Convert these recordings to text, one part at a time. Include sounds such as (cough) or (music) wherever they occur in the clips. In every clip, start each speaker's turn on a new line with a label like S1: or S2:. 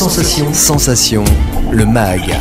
S1: Sensation.
S2: Sensation,
S1: le MAG.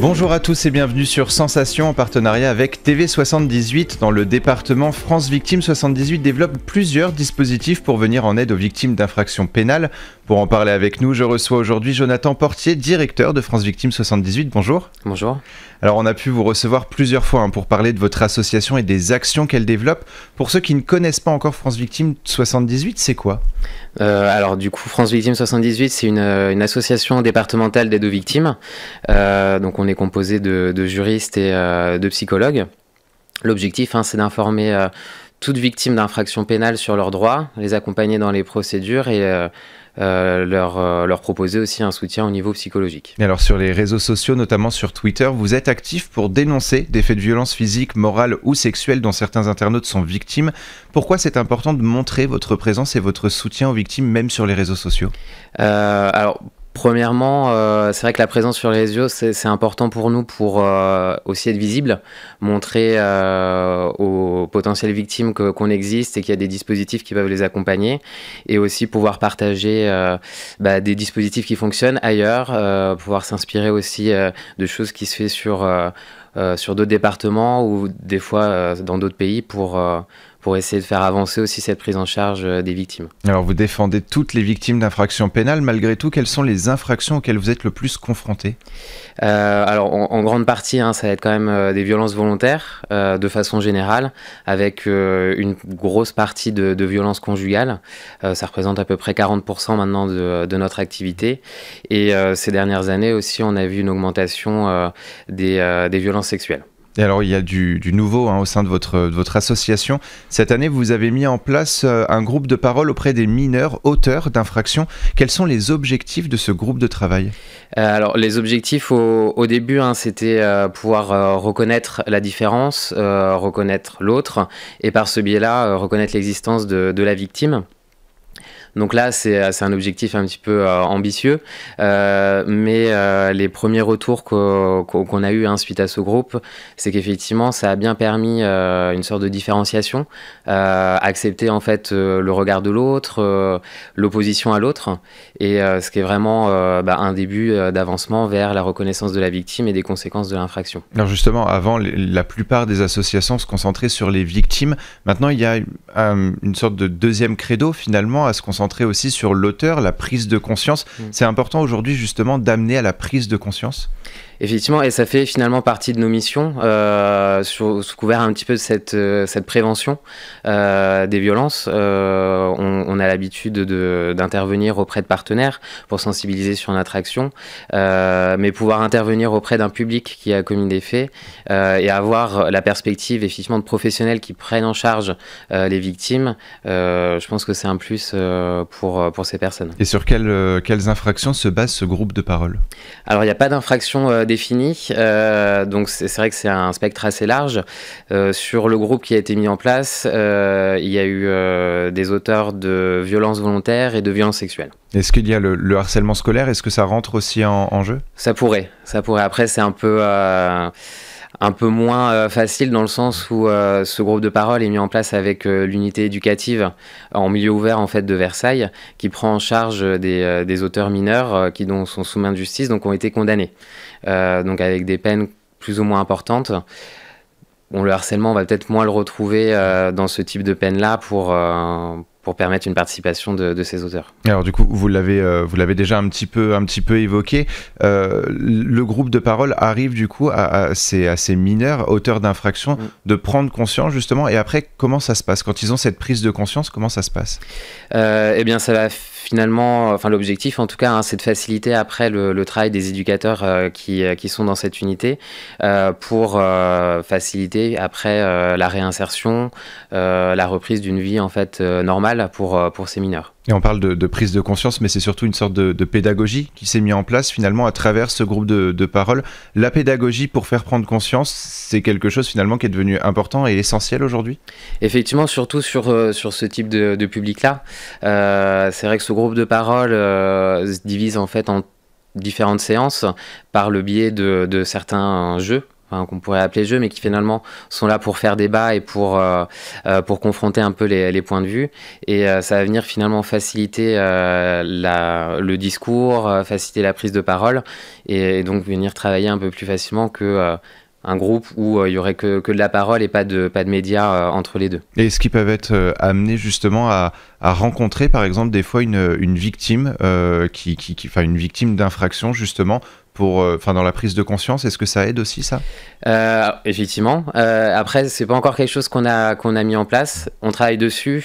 S1: Bonjour à tous et bienvenue sur Sensation en partenariat avec TV78. Dans le département, France Victime 78 développe plusieurs dispositifs pour venir en aide aux victimes d'infractions pénales. Pour en parler avec nous, je reçois aujourd'hui Jonathan Portier, directeur de France Victime 78. Bonjour. Bonjour. Alors on a pu vous recevoir plusieurs fois hein, pour parler de votre association et des actions qu'elle développe. Pour ceux qui ne
S2: connaissent pas encore France Victime 78, c'est quoi euh, Alors du coup, France Victime 78, c'est euh, une, association départementale des deux victimes. Euh, donc on est composé de, juristes et de psychologues. L'objectif, hein, c'est d'informer toutes victimes d'infractions pénales sur leurs droits, les accompagner dans les procédures et euh, euh, leur, euh, leur, proposer aussi un soutien au niveau psychologique.
S1: Et alors sur les réseaux sociaux, notamment sur Twitter, vous êtes actif pour dénoncer des faits de violence physique, morale ou sexuelle dont certains internautes sont victimes.
S2: Pourquoi c'est important de montrer votre présence et votre soutien aux victimes même sur les réseaux sociaux Alors Premièrement, euh, c'est vrai que la présence sur les réseaux, c'est important pour nous pour euh, aussi être visible, montrer euh, aux potentielles victimes qu'on existe et qu'il y a des dispositifs qui peuvent les accompagner, et aussi pouvoir partager euh, bah, des dispositifs qui fonctionnent ailleurs, euh, pouvoir s'inspirer aussi euh, de choses qui se fait sur, sur d'autres départements ou des fois dans d'autres pays pour pour essayer de faire avancer aussi cette prise en charge euh, des victimes.
S1: Alors vous défendez toutes les victimes d'infractions pénales, malgré tout, quelles sont les infractions auxquelles vous êtes le plus confronté
S2: euh, Alors en, grande partie, hein, ça va être quand même euh, des violences volontaires, de façon générale, avec une grosse partie de, violences conjugales. ça représente à peu près 40% maintenant de, notre activité. Et ces dernières années aussi, on a vu une augmentation des violences sexuelles.
S1: Et alors, il y a du, nouveau hein, au sein de votre, association. Cette année, vous avez mis en place euh, un groupe de parole auprès des mineurs auteurs d'infractions. Quels sont les objectifs de ce groupe de travail
S2: euh, Alors, les objectifs au, début, hein, c'était euh, pouvoir reconnaître la différence, reconnaître l'autre, et par ce biais-là, reconnaître l'existence de la victime. Donc là, euh, c'est un objectif un petit peu euh, ambitieux, euh, mais les premiers retours qu'on a eu hein, suite à ce groupe, c'est qu'effectivement, ça a bien permis une sorte de différenciation, accepter en fait le regard de l'autre, l'opposition à l'autre, et ce qui est vraiment bah, un début d'avancement vers la reconnaissance de la victime et des conséquences de l'infraction.
S1: Alors justement, avant, la plupart des associations se concentraient sur les victimes. Maintenant, il y a une sorte de deuxième credo finalement à se concentrer aussi sur l'auteur, la prise de conscience.
S2: Mm. C'est important aujourd'hui justement d'amener à la prise de conscience. Effectivement, et ça fait finalement partie de nos missions, euh, sous, couvert un petit peu de cette, euh, prévention euh, des violences. on, a l'habitude d'intervenir auprès de partenaires pour sensibiliser sur notre action, mais pouvoir intervenir auprès d'un public qui a commis des faits et avoir la perspective effectivement de professionnels qui prennent en charge les victimes, je pense que c'est un plus pour, ces personnes.
S1: Et sur quelles, quelles infractions se base ce groupe de parole
S2: Alors, il n'y a pas d'infraction défini. Euh, donc c'est vrai que c'est un spectre assez large. Euh, sur le groupe qui a été mis en place, euh, il y a eu des auteurs de violences volontaires et de violences sexuelles.
S1: Est-ce qu'il y a le, harcèlement scolaire Est-ce que ça rentre aussi en, en jeu
S2: Ça pourrait, ça pourrait. Après, c'est un peu un peu moins euh, facile dans le sens où euh, ce groupe de parole est mis en place avec euh, l'unité éducative en milieu ouvert en fait de Versailles qui prend en charge des, auteurs mineurs qui dont sont sous main de justice donc ont été condamnés donc avec des peines plus ou moins importantes On le harcèlement on va peut-être moins le retrouver dans ce type de peine là pour pour permettre une participation de, ces auteurs.
S1: Alors du coup, vous l'avez euh, vous l'avez déjà un petit peu un petit peu évoqué. Euh, le groupe de parole arrive du coup à, ces, mineurs auteurs d'infractions mm. de prendre conscience justement. Et après, comment ça se passe quand ils ont cette prise de conscience Comment ça se passe
S2: euh, Eh bien, ça va finalement, euh, enfin l'objectif en tout cas, hein, c'est de faciliter après le, travail des éducateurs euh, qui, euh, qui, sont dans cette unité pour faciliter après la réinsertion, la reprise d'une vie en fait normale pour, pour ces mineurs.
S1: Et on parle de, prise de conscience, mais c'est surtout une sorte de, pédagogie qui s'est mise en place finalement à travers ce groupe de, paroles. La pédagogie pour faire prendre
S2: conscience, c'est quelque chose finalement qui est devenu important et essentiel aujourd'hui Effectivement, surtout sur, euh, sur ce type de, public-là. Euh, c'est vrai que ce groupe de paroles euh, se divise en fait en différentes séances par le biais de certains jeux qu'on pourrait appeler jeux, mais qui finalement sont là pour faire débat et pour, euh, euh, pour confronter un peu les, points de vue. Et euh, ça va venir finalement faciliter le discours, faciliter la prise de parole, et, donc venir travailler un peu plus facilement que... un groupe où il y aurait que, de la parole et pas de, pas de médias entre les deux. Et ce qui peuvent être
S1: amenés justement à, rencontrer par exemple des fois une, victime, qui, une victime d'infraction justement euh, enfin, dans la prise de conscience Est-ce que ça aide aussi ça
S2: euh, Effectivement. Après, euh, après, c'est pas encore quelque chose qu'on a qu'on a mis en place. On travaille dessus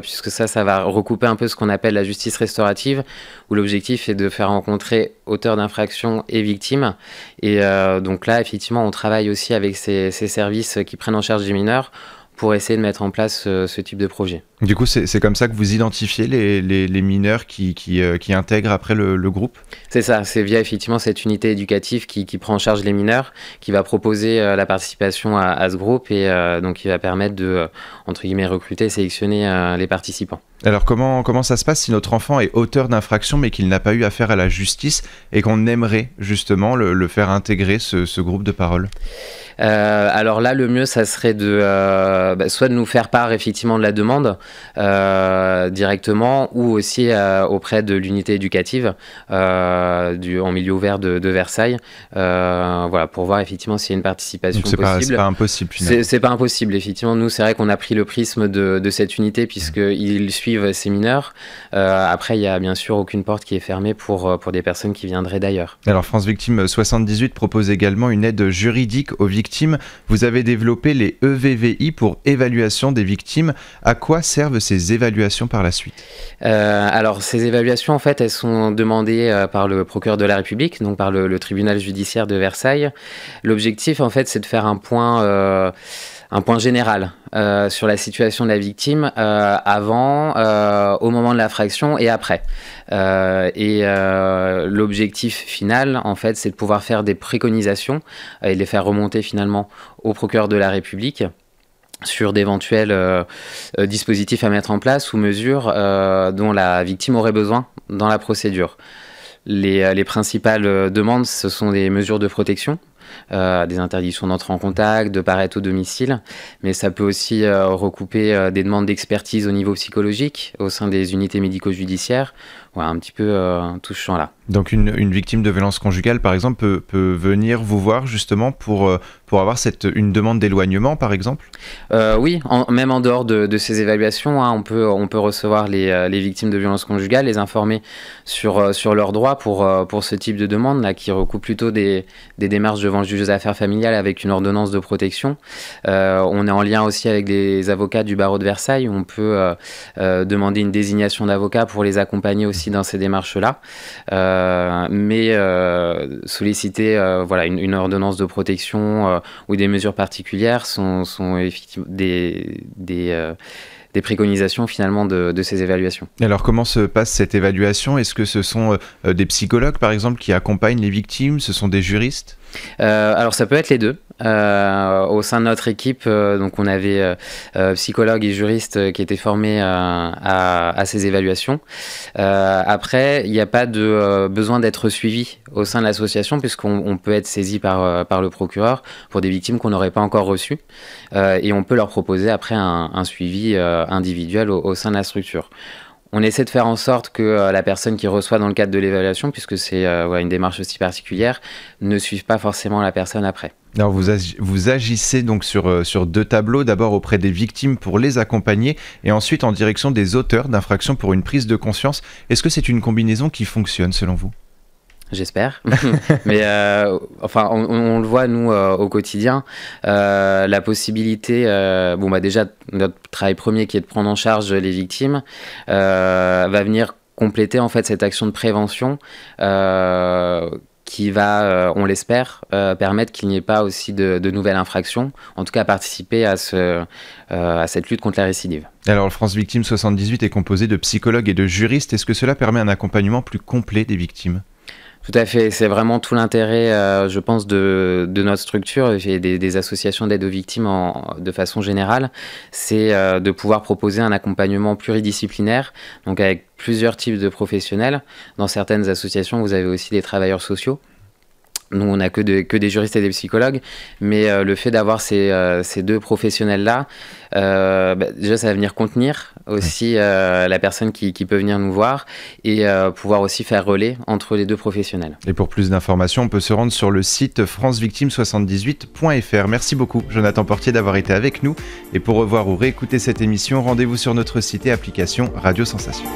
S2: puisque ça, ça va recouper un peu ce qu'on appelle la justice restaurative, où l'objectif est de faire rencontrer auteurs d'infractions et victimes. Et donc là, effectivement, on travaille aussi avec ces, ces, services qui prennent en charge des mineurs pour essayer de mettre en place ce type de projet. Du coup, c'est comme ça que vous identifiez les, les, mineurs qui, qui, euh, qui, intègrent après le, groupe C'est ça, c'est via effectivement cette unité éducative qui, qui, prend en charge les mineurs, qui va proposer euh, la participation à, ce groupe et euh, donc qui va permettre de, entre guillemets, recruter, sélectionner les participants.
S1: Alors comment, comment ça se passe si notre enfant est auteur d'infraction mais qu'il n'a pas eu affaire à la justice et qu'on aimerait justement le, faire intégrer ce, ce groupe de parole
S2: Alors là, le mieux, ça serait de, bah, soit de nous faire part effectivement de la demande, euh, directement ou aussi euh, auprès de l'unité éducative euh, du, en milieu ouvert de, Versailles, voilà, pour voir effectivement s'il y a une participation possible. Pas, pas impossible. C'est pas impossible, effectivement. Nous, c'est vrai qu'on a pris le prisme de, cette unité puisqu'ils suivent ces mineurs. après, il n'y a bien sûr aucune porte qui est fermée pour, pour des personnes qui viendraient d'ailleurs.
S1: Alors, France Victime 78 propose également une aide juridique aux victimes. Vous avez développé les EVVI pour évaluation des victimes. À quoi
S2: ces évaluations par la suite euh, Alors, ces évaluations, en fait, elles sont demandées euh, par le procureur de la République, donc par le, tribunal judiciaire de Versailles. L'objectif, en fait, c'est de faire un point. Euh, un point général sur la situation de la victime avant, au moment de l'infraction et après. et l'objectif final, en fait, c'est de pouvoir faire des préconisations et les faire remonter finalement au procureur de la République sur d'éventuels euh, euh, dispositifs à mettre en place ou mesures euh, dont la victime aurait besoin dans la procédure. Les, principales demandes, ce sont des mesures de protection, des interdictions d'entrer en contact, de paraître au domicile, mais ça peut aussi recouper des demandes d'expertise au niveau psychologique au sein des unités médico-judiciaires, un petit peu tout ce champ-là.
S1: Donc une, victime de violence conjugale, par exemple, peut venir vous voir justement pour
S2: pour avoir cette, une demande d'éloignement, par exemple euh, Oui, même en dehors de, ces évaluations, hein, on, peut, on peut recevoir les, euh, les, victimes de violences conjugales, les informer sur, euh, sur leurs droits pour, pour ce type de demande, là, qui recoupe plutôt des, des démarches devant le juge des affaires familiales avec une ordonnance de protection. on est en lien aussi avec des avocats du barreau de Versailles, on peut demander une désignation d'avocat pour les accompagner aussi dans ces démarches-là. mais solliciter voilà, une, une, ordonnance de protection euh, ou des mesures particulières sont, effectivement euh, des, préconisations finalement de, ces évaluations.
S1: Alors comment se passe cette évaluation Est-ce que ce sont
S2: euh, des psychologues par exemple qui accompagnent les victimes Ce sont des juristes Alors ça peut être les deux. Euh, au sein de notre équipe, euh, donc on avait euh, psychologues et juristes qui étaient formés à, ces évaluations. après, il n'y a pas de besoin d'être suivi au sein de l'association puisqu'on peut être saisi par, le procureur pour des victimes qu'on n'aurait pas encore reçues et on peut leur proposer après un, suivi individuel au, sein de la structure on essaie de faire en sorte que euh, la personne qui reçoit dans le cadre de l'évaluation, puisque c'est euh, une démarche aussi particulière, ne suive pas forcément la personne après. Alors
S1: vous, agissez donc sur, euh, sur deux tableaux, d'abord auprès des victimes pour les accompagner et ensuite en direction des auteurs d'infractions pour une prise de conscience. Est-ce que c'est une combinaison qui fonctionne selon
S2: vous J'espère. (laughs) Mais euh, enfin, on, le voit, nous, euh, au quotidien, euh, la possibilité, bon, bah déjà, notre travail premier qui est de prendre en charge les victimes, va venir compléter en fait cette action de prévention qui va, on l'espère, permettre qu'il n'y ait pas aussi de, nouvelles infractions, en tout cas participer à, ce, à cette lutte contre la récidive. Alors,
S1: le France Victime 78 est composé de psychologues et de juristes. Est-ce que cela permet un accompagnement plus complet des victimes
S2: tout à fait, c'est vraiment tout l'intérêt, euh, je pense, de, notre structure et des, associations d'aide aux victimes en, de façon générale, c'est euh, de pouvoir proposer un accompagnement pluridisciplinaire, donc avec plusieurs types de professionnels. Dans certaines associations, vous avez aussi des travailleurs sociaux. Nous, on n'a que, que, des juristes et des psychologues, mais euh, le fait d'avoir ces, euh, ces, deux professionnels-là, euh, bah, déjà, ça va venir contenir aussi la personne qui, qui, peut venir nous voir et pouvoir aussi faire relais entre les deux professionnels.
S1: Et pour plus d'informations, on peut se rendre sur le site francevictime78.fr. Merci beaucoup, Jonathan Portier, d'avoir été avec nous. Et pour revoir ou réécouter cette émission, rendez-vous sur notre site et application Radio Sensation.